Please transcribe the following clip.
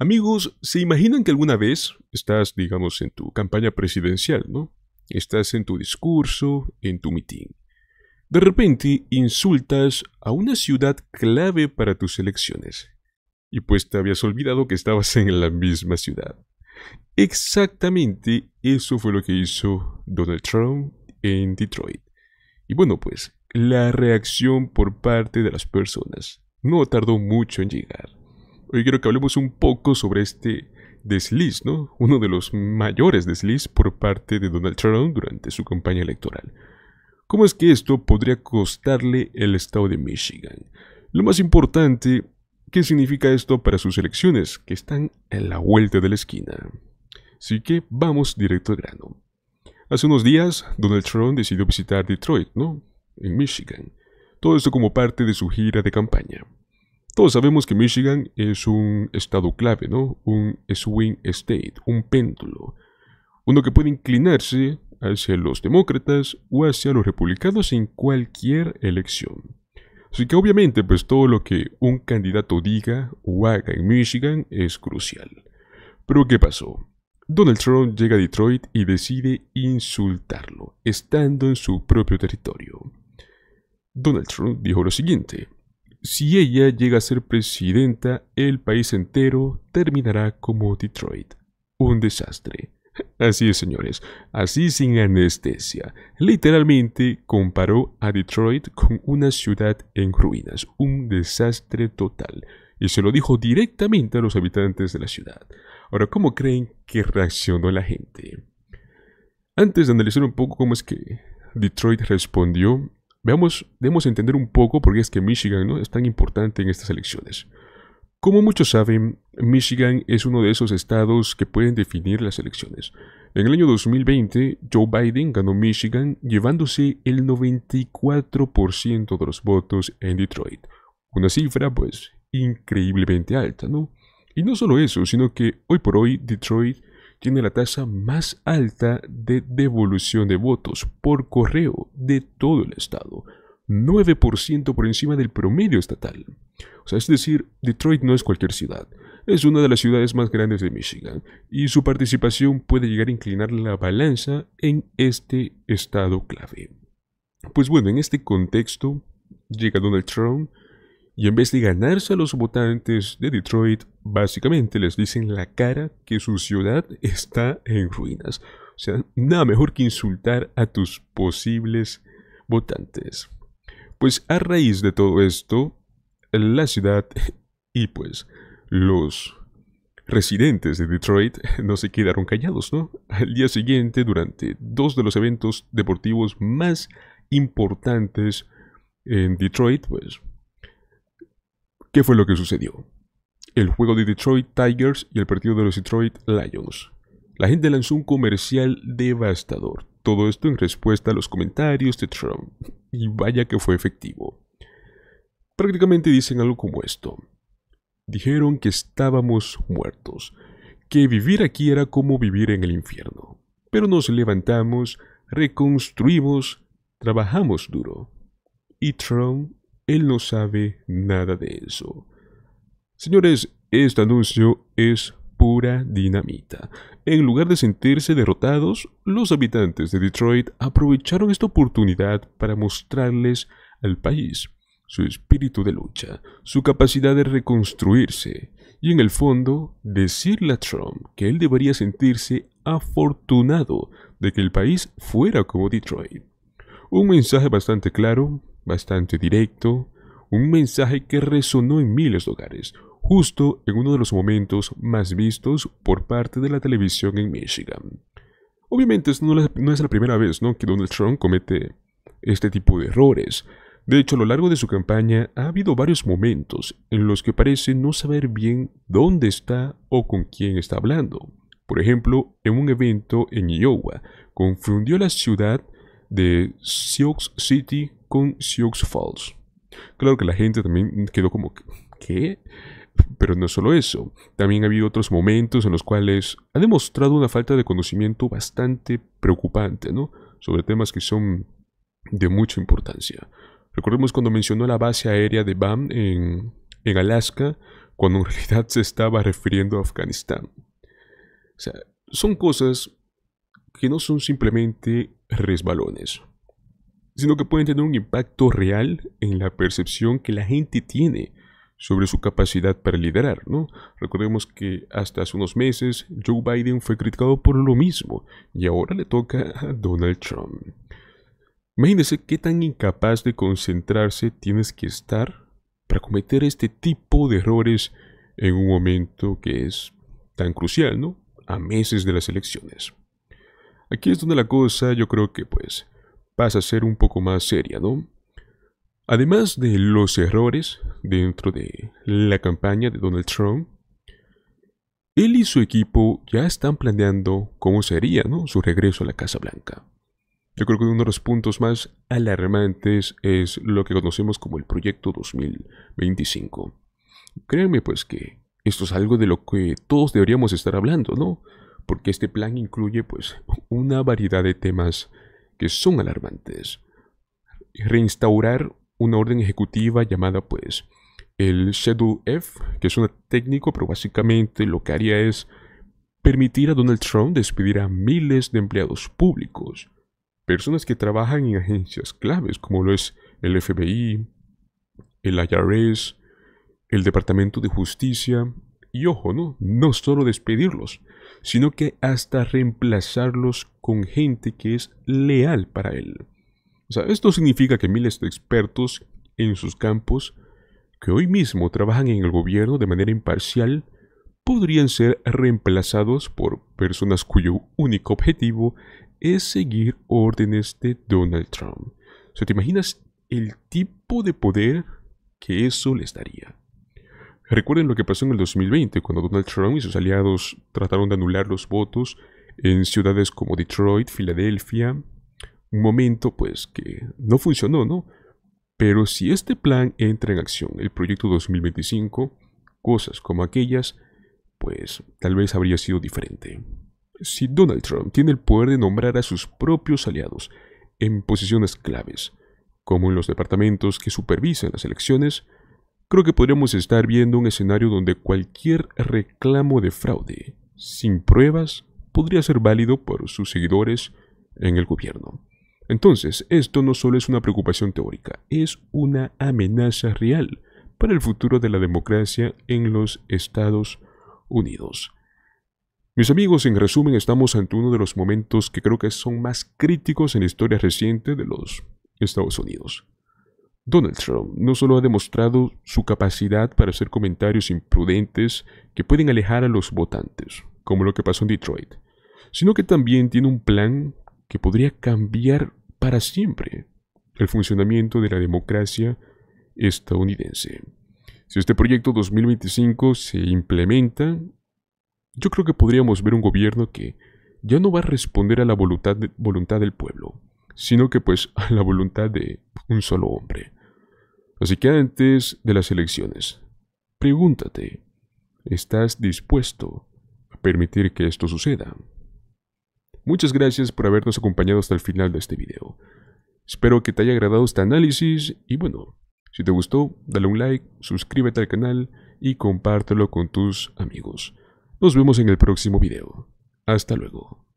Amigos, ¿se imaginan que alguna vez estás, digamos, en tu campaña presidencial, ¿no? Estás en tu discurso, en tu mitin. De repente insultas a una ciudad clave para tus elecciones. Y pues te habías olvidado que estabas en la misma ciudad. Exactamente eso fue lo que hizo Donald Trump en Detroit. Y bueno, pues la reacción por parte de las personas no tardó mucho en llegar. Hoy quiero que hablemos un poco sobre este desliz, ¿no? Uno de los mayores desliz por parte de Donald Trump durante su campaña electoral. ¿Cómo es que esto podría costarle el estado de Michigan? Lo más importante, ¿qué significa esto para sus elecciones que están en la vuelta de la esquina? Así que vamos directo al grano. Hace unos días, Donald Trump decidió visitar Detroit, ¿no? En Michigan. Todo esto como parte de su gira de campaña. Todos sabemos que Michigan es un estado clave, ¿no? Un swing state, un péndulo. Uno que puede inclinarse hacia los demócratas o hacia los republicanos en cualquier elección. Así que obviamente pues todo lo que un candidato diga o haga en Michigan es crucial. Pero ¿qué pasó? Donald Trump llega a Detroit y decide insultarlo, estando en su propio territorio. Donald Trump dijo lo siguiente, si ella llega a ser presidenta, el país entero terminará como Detroit. Un desastre. Así es, señores, así sin anestesia. Literalmente comparó a Detroit con una ciudad en ruinas, un desastre total. Y se lo dijo directamente a los habitantes de la ciudad. Ahora, ¿cómo creen que reaccionó la gente? Antes de analizar un poco cómo es que Detroit respondió, Veamos, debemos entender un poco por qué es que Michigan ¿no? es tan importante en estas elecciones. Como muchos saben, Michigan es uno de esos estados que pueden definir las elecciones. En el año 2020, Joe Biden ganó Michigan llevándose el 94% de los votos en Detroit. Una cifra, pues, increíblemente alta, ¿no? Y no solo eso, sino que hoy por hoy Detroit tiene la tasa más alta de devolución de votos por correo de todo el estado, 9% por encima del promedio estatal. O sea, es decir, Detroit no es cualquier ciudad, es una de las ciudades más grandes de Michigan, y su participación puede llegar a inclinar la balanza en este estado clave. Pues bueno, en este contexto llega Donald Trump, y en vez de ganarse a los votantes de Detroit, básicamente les dicen la cara que su ciudad está en ruinas. O sea, nada mejor que insultar a tus posibles votantes. Pues a raíz de todo esto, la ciudad y pues los residentes de Detroit no se quedaron callados, ¿no? Al día siguiente, durante dos de los eventos deportivos más importantes en Detroit, pues ¿Qué fue lo que sucedió? El juego de Detroit Tigers y el partido de los Detroit Lions. La gente lanzó un comercial devastador. Todo esto en respuesta a los comentarios de Trump. Y vaya que fue efectivo. Prácticamente dicen algo como esto. Dijeron que estábamos muertos, que vivir aquí era como vivir en el infierno. Pero nos levantamos, reconstruimos, trabajamos duro. Y Trump él no sabe nada de eso. Señores, este anuncio es pura dinamita. En lugar de sentirse derrotados, los habitantes de Detroit aprovecharon esta oportunidad para mostrarles al país su espíritu de lucha, su capacidad de reconstruirse y en el fondo decirle a Trump que él debería sentirse afortunado de que el país fuera como Detroit. Un mensaje bastante claro bastante directo, un mensaje que resonó en miles de hogares, justo en uno de los momentos más vistos por parte de la televisión en Michigan. Obviamente no es la primera vez ¿no? que Donald Trump comete este tipo de errores. De hecho, a lo largo de su campaña ha habido varios momentos en los que parece no saber bien dónde está o con quién está hablando. Por ejemplo, en un evento en Iowa, confundió la ciudad de Sioux City con Sioux Falls. Claro que la gente también quedó como, ¿qué? Pero no solo eso, también ha habido otros momentos en los cuales ha demostrado una falta de conocimiento bastante preocupante, ¿no? Sobre temas que son de mucha importancia. Recordemos cuando mencionó la base aérea de BAM en, en Alaska, cuando en realidad se estaba refiriendo a Afganistán. O sea, son cosas que no son simplemente resbalones sino que pueden tener un impacto real en la percepción que la gente tiene sobre su capacidad para liderar, ¿no? Recordemos que hasta hace unos meses Joe Biden fue criticado por lo mismo y ahora le toca a Donald Trump. Imagínese qué tan incapaz de concentrarse tienes que estar para cometer este tipo de errores en un momento que es tan crucial, ¿no? A meses de las elecciones. Aquí es donde la cosa yo creo que pues pasa a ser un poco más seria, ¿no? Además de los errores dentro de la campaña de Donald Trump, él y su equipo ya están planeando cómo sería ¿no? su regreso a la Casa Blanca. Yo creo que uno de los puntos más alarmantes es lo que conocemos como el Proyecto 2025. Créanme pues que esto es algo de lo que todos deberíamos estar hablando, ¿no? Porque este plan incluye pues una variedad de temas que son alarmantes. Reinstaurar una orden ejecutiva llamada pues el Schedule F, que un técnico, pero básicamente lo que haría es permitir a Donald Trump despedir a miles de empleados públicos, personas que trabajan en agencias claves como lo es el FBI, el IRS, el Departamento de Justicia, y ojo, ¿no? No solo despedirlos, sino que hasta reemplazarlos con gente que es leal para él. esto significa que miles de expertos en sus campos, que hoy mismo trabajan en el gobierno de manera imparcial, podrían ser reemplazados por personas cuyo único objetivo es seguir órdenes de Donald Trump. O ¿te imaginas el tipo de poder que eso les daría? Recuerden lo que pasó en el 2020 cuando Donald Trump y sus aliados trataron de anular los votos en ciudades como Detroit, Filadelfia. Un momento pues que no funcionó, ¿no? Pero si este plan entra en acción, el proyecto 2025, cosas como aquellas, pues tal vez habría sido diferente. Si Donald Trump tiene el poder de nombrar a sus propios aliados en posiciones claves, como en los departamentos que supervisan las elecciones, Creo que podríamos estar viendo un escenario donde cualquier reclamo de fraude, sin pruebas, podría ser válido por sus seguidores en el gobierno. Entonces, esto no solo es una preocupación teórica, es una amenaza real para el futuro de la democracia en los Estados Unidos. Mis amigos, en resumen, estamos ante uno de los momentos que creo que son más críticos en la historia reciente de los Estados Unidos. Donald Trump no solo ha demostrado su capacidad para hacer comentarios imprudentes que pueden alejar a los votantes, como lo que pasó en Detroit, sino que también tiene un plan que podría cambiar para siempre el funcionamiento de la democracia estadounidense. Si este proyecto 2025 se implementa, yo creo que podríamos ver un gobierno que ya no va a responder a la voluntad, del pueblo, sino que pues a la voluntad de un solo hombre. Así que antes de las elecciones, pregúntate, ¿estás dispuesto a permitir que esto suceda? Muchas gracias por habernos acompañado hasta el final de este video. Espero que te haya agradado este análisis y bueno, si te gustó, dale un like, suscríbete al canal y compártelo con tus amigos. Nos vemos en el próximo video. Hasta luego.